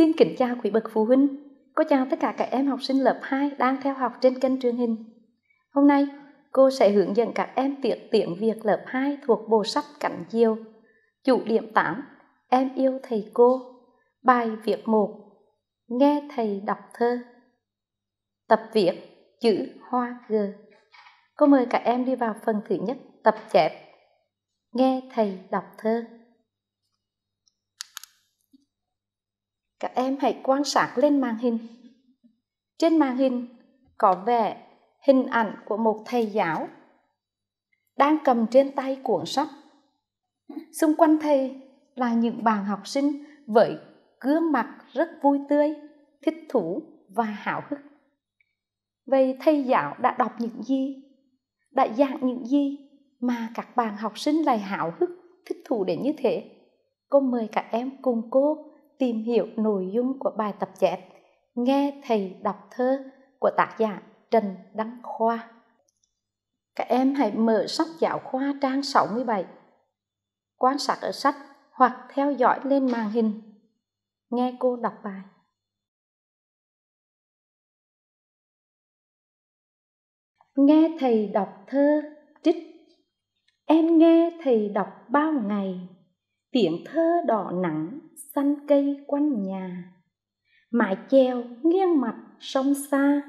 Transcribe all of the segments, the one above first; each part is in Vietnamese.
Xin kính chào quý bậc phụ huynh, cô chào tất cả các em học sinh lớp 2 đang theo học trên kênh truyền hình. Hôm nay, cô sẽ hướng dẫn các em tiết tiếng Việt lớp 2 thuộc bộ sách Cảnh Diều. Chủ điểm 8, em yêu thầy cô. Bài viết 1, nghe thầy đọc thơ. Tập viết chữ hoa g. Cô mời các em đi vào phần thứ nhất tập chép. Nghe thầy đọc thơ. các em hãy quan sát lên màn hình trên màn hình có vẻ hình ảnh của một thầy giáo đang cầm trên tay cuộn sách xung quanh thầy là những bạn học sinh với gương mặt rất vui tươi thích thú và hào hức vậy thầy giáo đã đọc những gì đã giảng những gì mà các bạn học sinh lại hào hức thích thú đến như thế cô mời các em cùng cô tìm hiểu nội dung của bài tập chép Nghe thầy đọc thơ của tác giả Trần Đăng Khoa. Các em hãy mở sách giáo khoa trang 67, quan sát ở sách hoặc theo dõi lên màn hình. Nghe cô đọc bài. Nghe thầy đọc thơ trích Em nghe thầy đọc bao ngày tiếng thơ đỏ nắng xanh cây quanh nhà mái treo nghiêng mặt sông xa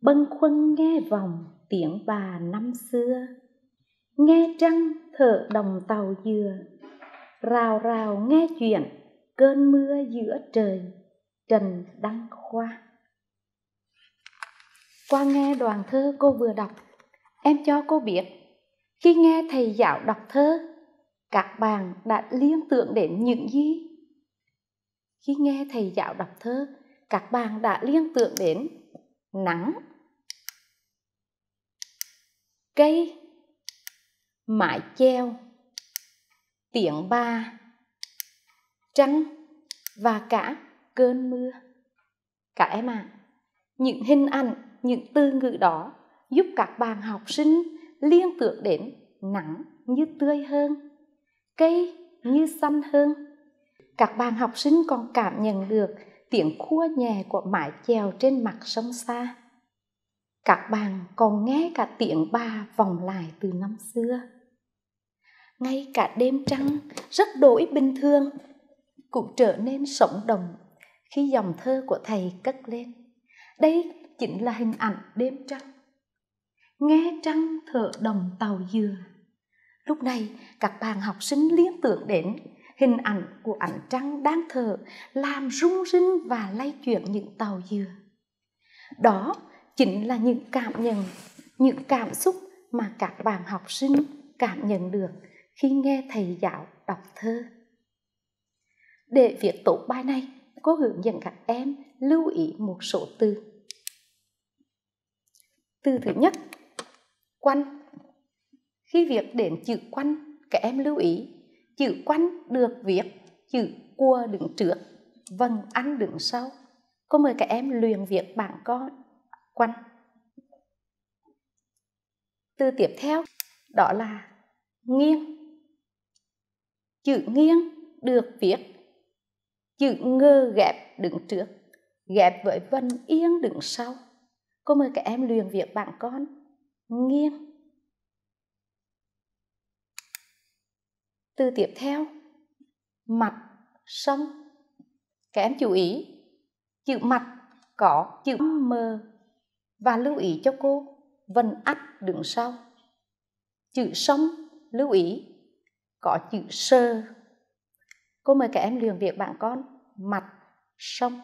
bâng khuâng nghe vòng tiếng bà năm xưa nghe trăng thở đồng tàu dừa rào rào nghe chuyện cơn mưa giữa trời trần đăng khoa qua nghe đoàn thơ cô vừa đọc em cho cô biết khi nghe thầy dạo đọc thơ các bạn đã liên tưởng đến những gì khi nghe thầy giáo đọc thơ các bạn đã liên tưởng đến nắng cây mái treo tiếng ba trăng và cả cơn mưa các em ạ à, những hình ảnh những từ ngữ đó giúp các bạn học sinh liên tưởng đến nắng như tươi hơn cây như xanh hơn các bạn học sinh còn cảm nhận được tiếng khua nhẹ của mái chèo trên mặt sông xa các bạn còn nghe cả tiếng ba vòng lại từ năm xưa ngay cả đêm trăng rất đổi bình thường cũng trở nên sống động khi dòng thơ của thầy cất lên đây chính là hình ảnh đêm trăng nghe trăng thở đồng tàu dừa Lúc này, các bạn học sinh liên tưởng đến hình ảnh của ảnh trăng đang thở làm rung rinh và lay chuyển những tàu dừa. Đó chính là những cảm nhận, những cảm xúc mà các bạn học sinh cảm nhận được khi nghe thầy giáo đọc thơ. Để viết tốt bài này, cô hướng dẫn các em lưu ý một số từ. Từ thứ nhất, quanh khi việc đến chữ quanh các em lưu ý chữ quanh được viết chữ cua đứng trước vần ăn đứng sau cô mời các em luyện việc bảng con quanh từ tiếp theo đó là nghiêng chữ nghiêng được viết chữ ngơ ghép đứng trước ghép với vân yên đứng sau cô mời các em luyện việc bảng con nghiêng từ tiếp theo mặt sông các em chú ý chữ mặt có chữ mờ và lưu ý cho cô vân ắt đứng sau chữ sông lưu ý có chữ sơ cô mời các em luyện việc bạn con mặt sông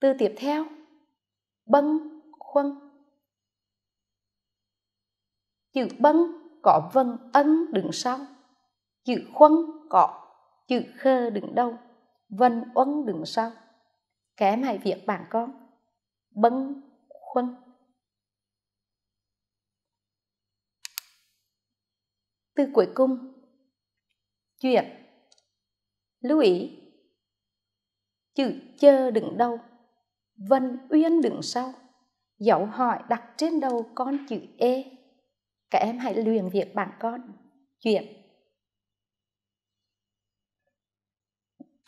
từ tiếp theo bâng khuâng chữ bân có vân ân đứng sau chữ khuân có chữ khơ đứng đâu vân ân đứng sau cái hãy việc bạn con bân khuân từ cuối cùng chuyển lưu ý chữ chơ đứng đâu vân uyên đứng sau dấu hỏi đặt trên đầu con chữ e các em hãy luyện việc bạn con chuyện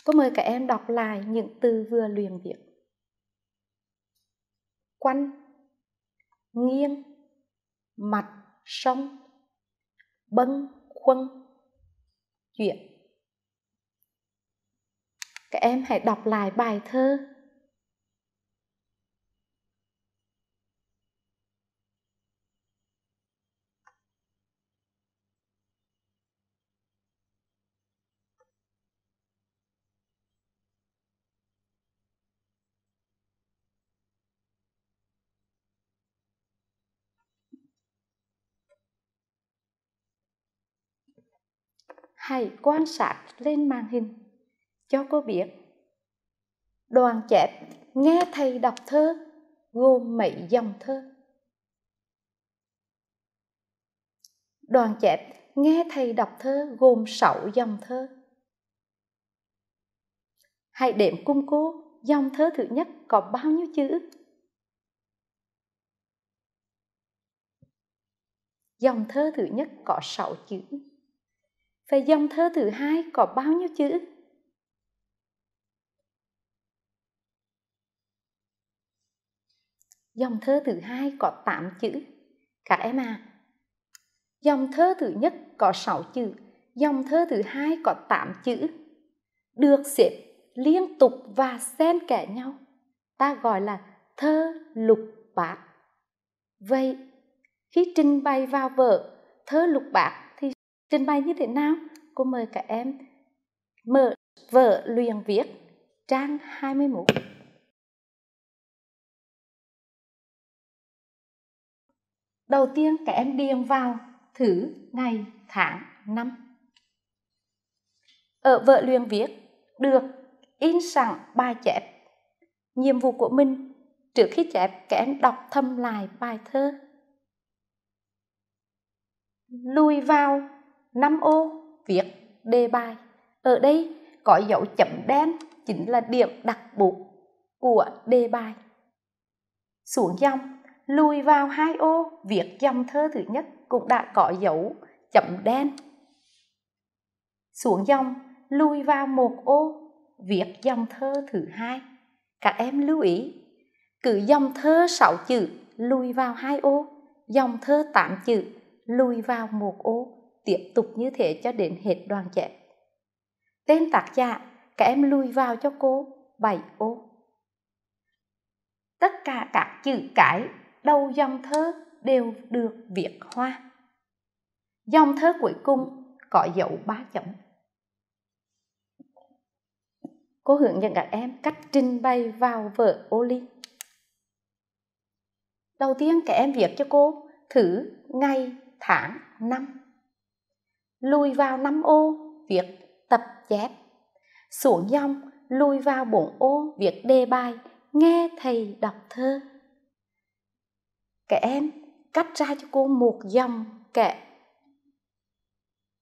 cô mời các em đọc lại những từ vừa luyện việc quanh nghiêng mặt sông bâng khuâng chuyện các em hãy đọc lại bài thơ hãy quan sát lên màn hình cho cô biết đoàn chép nghe thầy đọc thơ gồm mấy dòng thơ đoàn chép nghe thầy đọc thơ gồm sáu dòng thơ hãy đếm cung cô dòng thơ thứ nhất có bao nhiêu chữ dòng thơ thứ nhất có sáu chữ Vậy dòng thơ thứ hai có bao nhiêu chữ? Dòng thơ thứ hai có 8 chữ. Các em à, dòng thơ thứ nhất có 6 chữ, dòng thơ thứ hai có 8 chữ. Được xếp liên tục và xen kẽ nhau, ta gọi là thơ lục bát. Vậy, khi trình bày vào vở, thơ lục bát trình bày như thế nào cô mời cả em mở vở luyện viết trang 21 đầu tiên cả em điền vào thứ ngày tháng năm ở vở luyện viết được in sẵn bài chép nhiệm vụ của mình trước khi chép các em đọc thâm lại bài thơ lùi vào 5 ô viết đề bài. Ở đây có dấu chấm đen chính là điểm đặc biệt của đề bài. Xuống dòng, lùi vào hai ô viết dòng thơ thứ nhất cũng đã có dấu chấm đen. Xuống dòng, lùi vào một ô viết dòng thơ thứ hai. Các em lưu ý, cứ dòng thơ 6 chữ lùi vào hai ô, dòng thơ 8 chữ lùi vào một ô tiếp tục như thế cho đến hết đoàn trẻ Tên tác giả, các em lùi vào cho cô, bảy ô. Tất cả các chữ cái đầu dòng thơ đều được viết hoa. Dòng thơ cuối cùng có dấu ba chấm. Cô hướng dẫn các em cách trình bày vào vở ô ly. Đầu tiên các em viết cho cô thử ngày, tháng, năm lui vào năm ô viết tập chép xuống dòng lui vào bốn ô viết đề bài nghe thầy đọc thơ các em cắt ra cho cô một dòng kẻ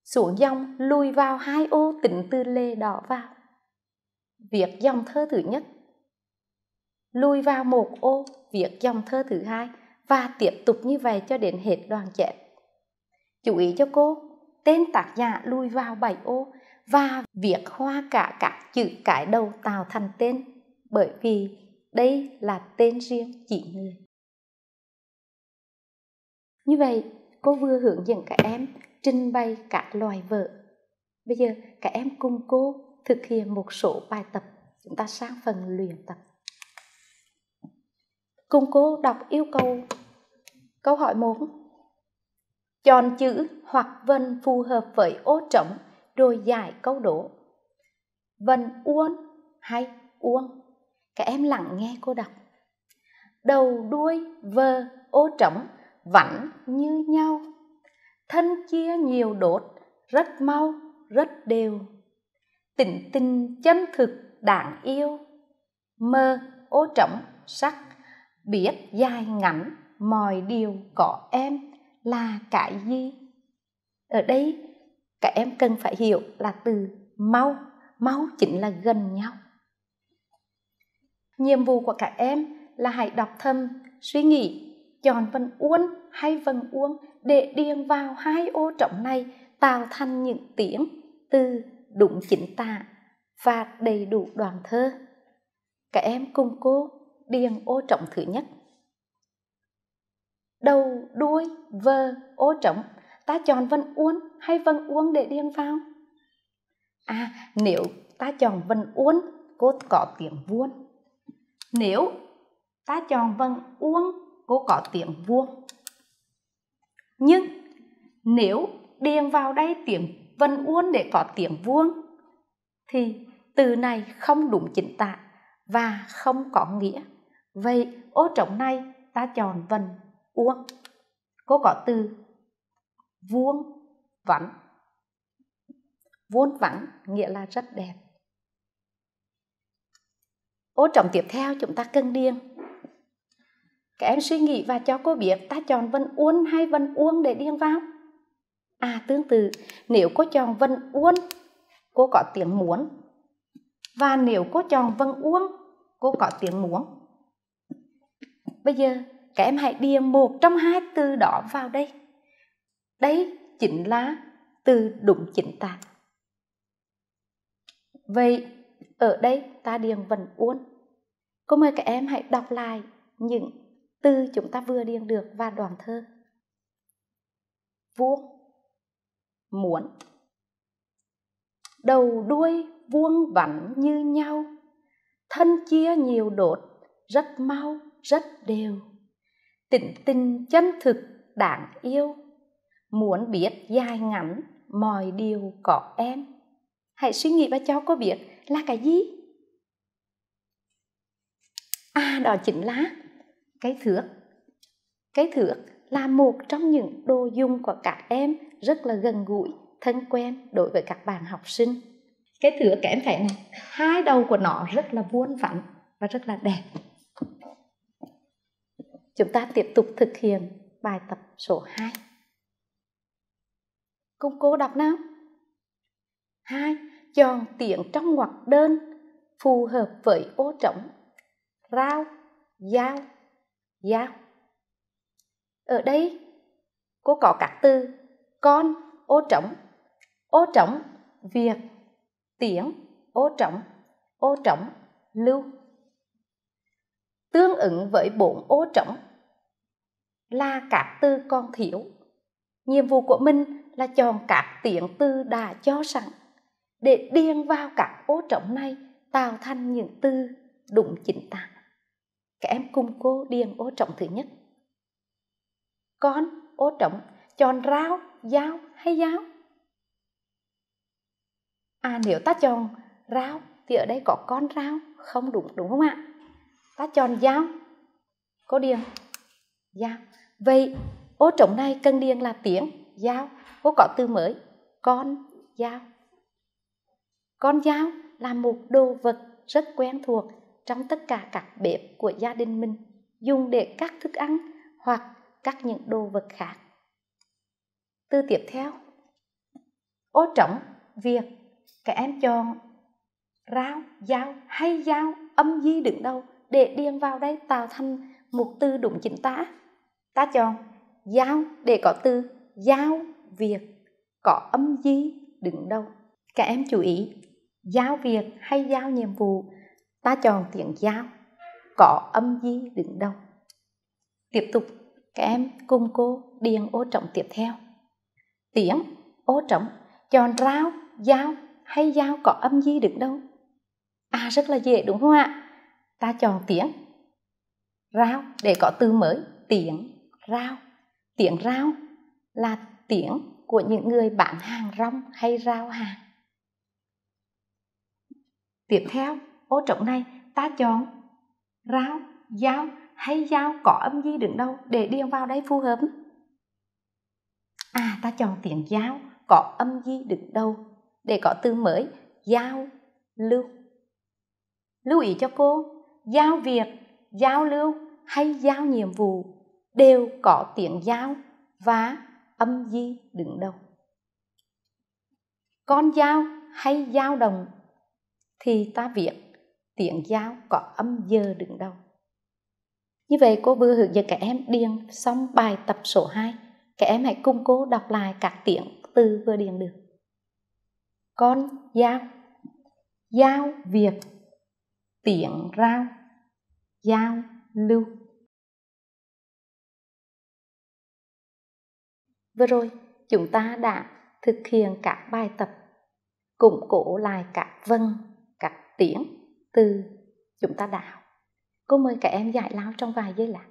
xuống dòng lui vào hai ô tính từ lề đỏ vào viết dòng thơ thứ nhất lui vào một ô viết dòng thơ thứ hai và tiếp tục như vậy cho đến hết đoàn chép chú ý cho cô tên tác giả lùi vào bảy ô và viết hoa cả các chữ cái đầu tạo thành tên bởi vì đây là tên riêng chỉ người. Như vậy, cô vừa hướng dẫn các em trình bày các loài vợ Bây giờ các em cùng cô thực hiện một số bài tập. Chúng ta sang phần luyện tập. Cùng cô đọc yêu cầu câu hỏi 1 chọn chữ hoặc vần phù hợp với ô trống rồi giải câu đố vần uôn hay uông các em lặng nghe cô đọc đầu đuôi vơ ô trống vặn như nhau thân chia nhiều đột rất mau rất đều tỉnh tình chân thực đáng yêu mơ ô trống sắc biết dài ngắn mọi điều có em là cái gì ở đây các em cần phải hiểu là từ mau mau chính là gần nhau nhiệm vụ của các em là hãy đọc thầm suy nghĩ chọn vần uốn hay vần uốn để điền vào hai ô trọng này tạo thành những tiếng từ đúng chính tạ và đầy đủ đoàn thơ các em cùng cô điền ô trọng thứ nhất đầu đuôi vơ ô trống ta chọn vân uốn hay vân uốn để điền vào à nếu ta chọn vân uốn cô có tiếng vuông nếu ta chọn vân uốn cô có tiếng vuông nhưng nếu điền vào đây tiếng vân uốn để có tiếng vuông thì từ này không đúng chính tả và không có nghĩa vậy ô trống này ta chọn vần uông cô có từ vuông vắn vuông vắn nghĩa là rất đẹp ô trọng tiếp theo chúng ta cân điên các em suy nghĩ và cho cô biết ta chọn vân uốn hay vân uông để điên vào à tương tự nếu cô chọn vân uốn cô có tiếng muốn và nếu cô chọn vân uông cô có tiếng muốn bây giờ các em hãy điền một trong hai từ đó vào đây đấy chính là từ đúng chính tả vậy ở đây ta điền vần uốn. cô mời các em hãy đọc lại những từ chúng ta vừa điền được và đoạn thơ vuông muốn đầu đuôi vuông vắn như nhau thân chia nhiều đột rất mau rất đều tịnh tình chân thực đáng yêu muốn biết dài ngắn mọi điều có em hãy suy nghĩ và cho cô biết là cái gì à đó chính là cái thước cái thước là một trong những đồ dùng của các em rất là gần gũi thân quen đối với các bạn học sinh cái thước các em thấy này hai đầu của nó rất là vuông vắn và rất là đẹp Chúng ta tiếp tục thực hiện bài tập số 2. công cô đọc nào. 2. Chọn tiếng trong ngoặc đơn phù hợp với ô trống. Rao, dao, dao. Ở đây, cô có các từ con, ô trống, ô trống, việc, tiếng, ô trống, ô trống, lưu. Tương ứng với bốn ô trống là các từ còn thiếu. Nhiệm vụ của mình là chọn các tiếng từ đã cho sẵn để điền vào các ô trống này tạo thành những từ đúng chính tả. Các em cùng cô điền ô trống thứ nhất. Con, ô trống, chọn rau, dao hay giáo? À nếu ta chọn rau thì ở đây có con rau, không đúng đúng không ạ? Ta chọn dao. Cô điền dao vậy ô trọng này cân điền là tiếng dao ô có từ mới con dao con dao là một đồ vật rất quen thuộc trong tất cả các bếp của gia đình mình dùng để cắt thức ăn hoặc cắt những đồ vật khác từ tiếp theo ô trọng việc các em chọn rau dao hay dao âm di đứng đâu để điền vào đây tạo thành một từ đúng chính tả ta chọn giao để có từ giao việc có âm di đứng đâu các em chú ý giao việc hay giao nhiệm vụ ta chọn tiếng giao có âm di đứng đâu tiếp tục các em cùng cô điền ô trọng tiếp theo tiếng ô trọng chọn rau giao hay giao có âm di đứng đâu à rất là dễ đúng không ạ ta chọn tiếng rau để có từ mới tiếng rao, tiếng rao là tiếng của những người bán hàng rong hay rau hàng tiếp theo ô trống này ta chọn rao dao hay dao có âm di đứng đâu để điền vào đây phù hợp à ta chọn tiếng dao có âm di đứng đâu để có từ mới giao lưu lưu ý cho cô giao việc giao lưu hay giao nhiệm vụ đều có tiếng dao và âm di đứng đầu con dao hay dao đồng thì ta viết tiếng dao có âm dơ đứng đầu như vậy cô vừa hướng dẫn các em điền xong bài tập số 2 các em hãy cùng cô đọc lại các tiếng từ vừa điền được con dao giao việc tiện rau giao lưu Vừa rồi, chúng ta đã thực hiện các bài tập củng cố lại các vân, các tiếng từ chúng ta đã Cô mời các em giải lao trong vài giây lạc.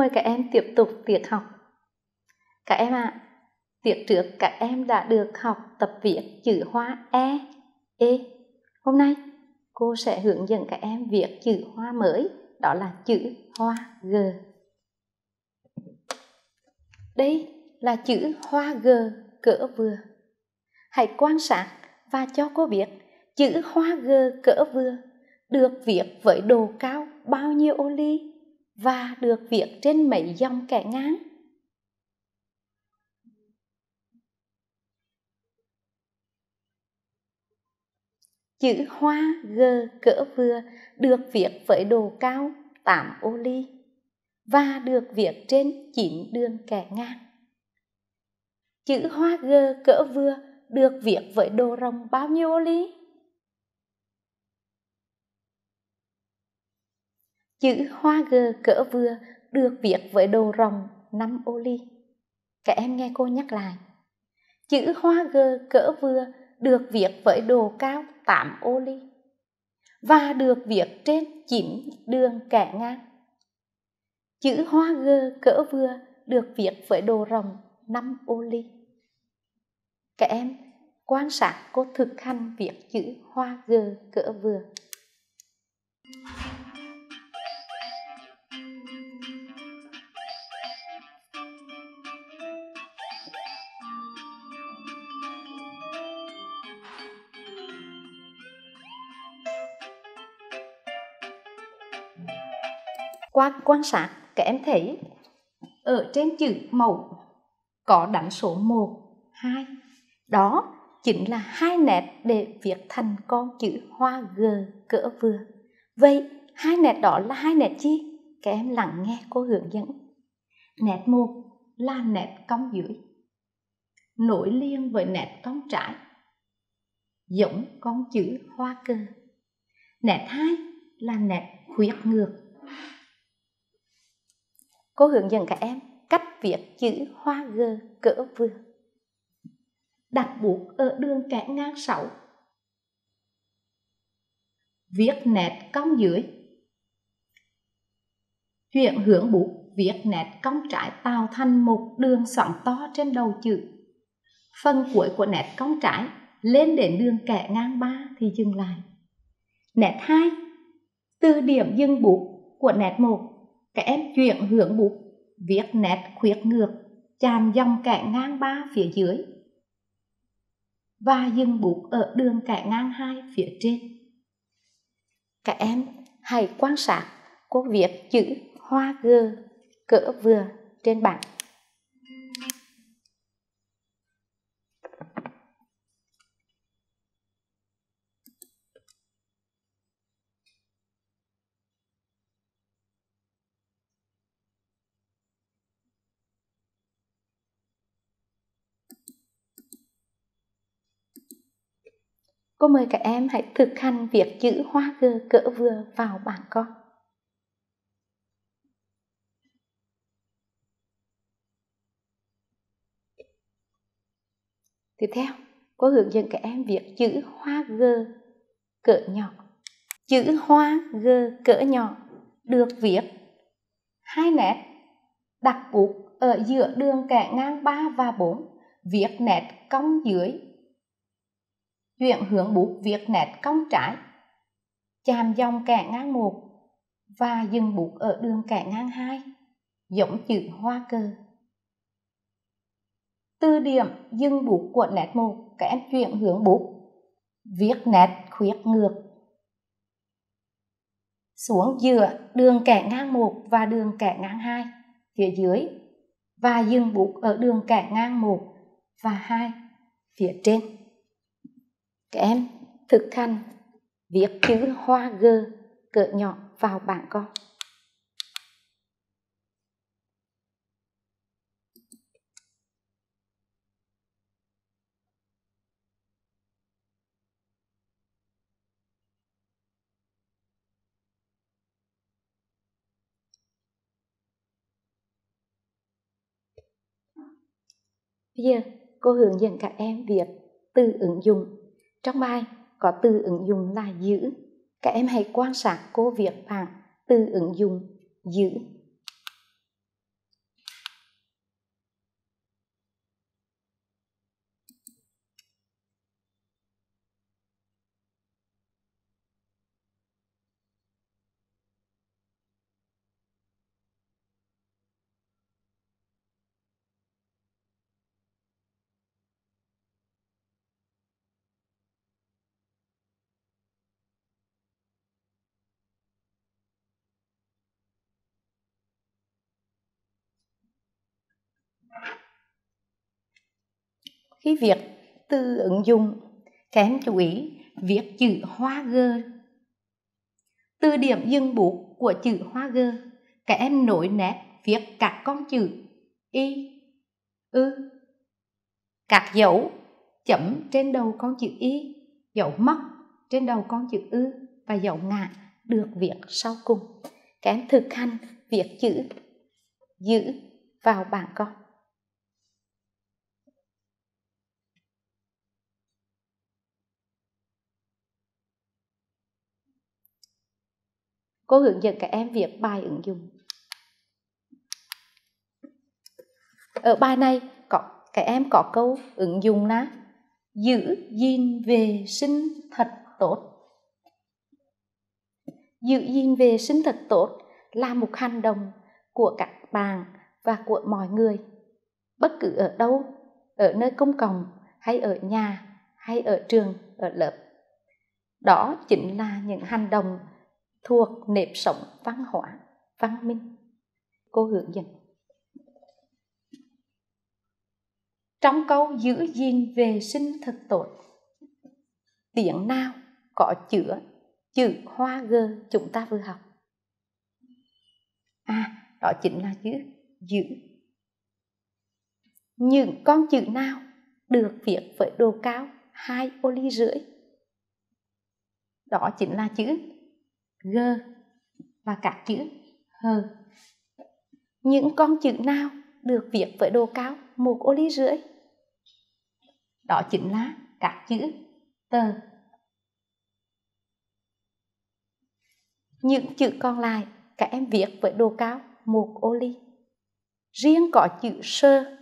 mời các em tiếp tục tiết học. Các em ạ, à, tiết trước các em đã được học tập viết chữ hoa E, E. Hôm nay, cô sẽ hướng dẫn các em viết chữ hoa mới, đó là chữ hoa G. Đây là chữ hoa G cỡ vừa. Hãy quan sát và cho cô biết chữ hoa G cỡ vừa được viết với độ cao bao nhiêu ô ly và được viết trên mấy dòng kẻ ngang chữ hoa g cỡ vừa được viết với đồ cao tạm ô ly và được viết trên 9 đường kẻ ngang. Chữ hoa g cỡ vừa được viết với đồ rồng bao nhiêu ô ly? chữ hoa gờ cỡ vừa được viết với đồ rồng năm ô ly các em nghe cô nhắc lại chữ hoa gờ cỡ vừa được viết với đồ cao 8 ô ly và được viết trên chín đường kẻ ngang chữ hoa gơ cỡ vừa được viết với đồ rồng năm ô ly các em quan sát cô thực hành việc chữ hoa gơ cỡ vừa qua quan sát các em thấy ở trên chữ mẫu có đánh số 1, 2. Đó chính là hai nét để viết thành con chữ hoa g cỡ vừa. Vậy hai nét đó là hai nét chi? Các em lắng nghe cô hướng dẫn. Nét một là nét cong dưới, nổi liên với nét cong trái, giống con chữ hoa cơ. Nét hai là nét khuyết ngược, cô hướng dẫn các em cách viết chữ hoa gơ cỡ vừa. Đặt bút ở đường kẻ ngang sáu Viết nét cong dưới. Chuyển hướng bút viết nét cong trái tạo thành một đường sóng to trên đầu chữ. Phần cuối của nét cong trái lên đến đường kẻ ngang ba thì dừng lại. Nét hai từ điểm dừng bút của nét một các em chuyển hướng bút viết nét khuyết ngược chàm dòng kẻ ngang ba phía dưới và dừng bút ở đường kẻ ngang hai phía trên các em hãy quan sát cô viết chữ hoa g cỡ vừa trên bảng Cô mời các em hãy thực hành việc chữ hoa gờ cỡ vừa vào bảng con. Tiếp theo, cô hướng dẫn các em việc chữ hoa gờ cỡ nhỏ. Chữ hoa gờ cỡ nhỏ được viết hai nét đặt bút ở giữa đường kẻ ngang 3 và 4, viết nét cong dưới chuyện hướng bút viết nét cong trái chạm dòng kẻ ngang một và dừng bút ở đường kẻ ngang hai giống chữ hoa cơ từ điểm dừng bút của nét một các em chuyển hướng bút viết nét khuyết ngược xuống giữa đường kẻ ngang một và đường kẻ ngang hai phía dưới và dừng bút ở đường kẻ ngang một và hai phía trên các em thực hành viết chữ hoa g cỡ nhỏ vào bảng con. Bây giờ cô hướng dẫn các em việc từ ứng dụng trong bài có từ ứng dụng là giữ. Các em hãy quan sát cô việc bạn từ ứng dụng giữ khi việc từ ứng dụng kém chú ý viết chữ hoa gơ từ điểm dừng bút của chữ hoa gơ các em nổi nét viết các con chữ y ư các dấu chấm trên đầu con chữ y dấu móc trên đầu con chữ ư và dấu ngã được viết sau cùng các em thực hành viết chữ giữ vào bảng con cô hướng dẫn các em viết bài ứng dụng ở bài này có các em có câu ứng dụng là giữ gìn vệ sinh thật tốt giữ gìn vệ sinh thật tốt là một hành động của các bạn và của mọi người bất cứ ở đâu ở nơi công cộng hay ở nhà hay ở trường ở lớp đó chính là những hành động thuộc nếp sống văn hóa văn minh cô hướng dẫn trong câu giữ gìn vệ sinh thật tốt tiếng nào có chữa chữ hoa g chúng ta vừa học à đó chính là chữ giữ những con chữ nào được viết với độ cao hai ô ly rưỡi đó chính là chữ g và các chữ h những con chữ nào được viết với độ cao một ô ly rưỡi đó chính là các chữ tờ những chữ còn lại các em viết với độ cao một ô ly riêng có chữ sơ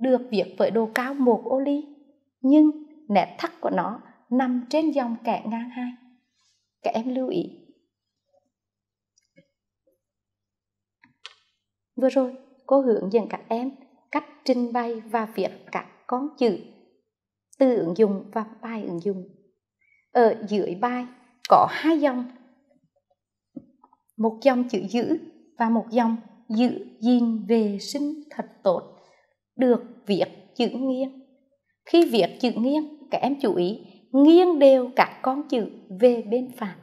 được viết với độ cao một ô ly nhưng nét thắt của nó nằm trên dòng kẻ ngang hai các em lưu ý vừa rồi cô hướng dẫn các em cách trình bày và viết các con chữ từ ứng dụng và bài ứng dụng ở dưới bài có hai dòng một dòng chữ giữ và một dòng giữ gìn vệ sinh thật tốt được viết chữ nghiêng khi viết chữ nghiêng các em chú ý nghiêng đều các con chữ về bên phải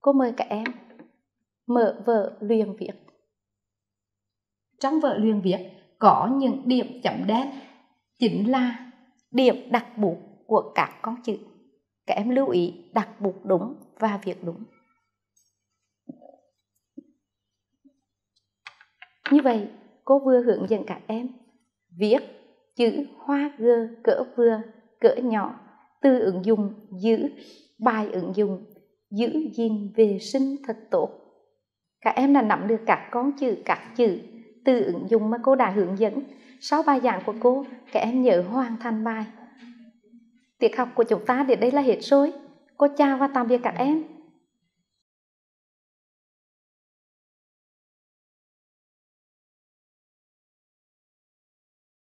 cô mời các em mở vở luyện viết trong vở luyện viết có những điểm chấm đen chính là điểm đặt bút của các con chữ các em lưu ý đặt bút đúng và viết đúng như vậy cô vừa hướng dẫn các em viết chữ hoa gơ cỡ vừa cỡ nhỏ từ ứng dụng giữ bài ứng dụng giữ gìn vệ sinh thật tốt các em đã nắm được các con chữ các chữ từ ứng dụng mà cô đã hướng dẫn sau bài giảng của cô các em nhớ hoàn thành bài tiết học của chúng ta đến đây là hết rồi cô chào và tạm biệt các em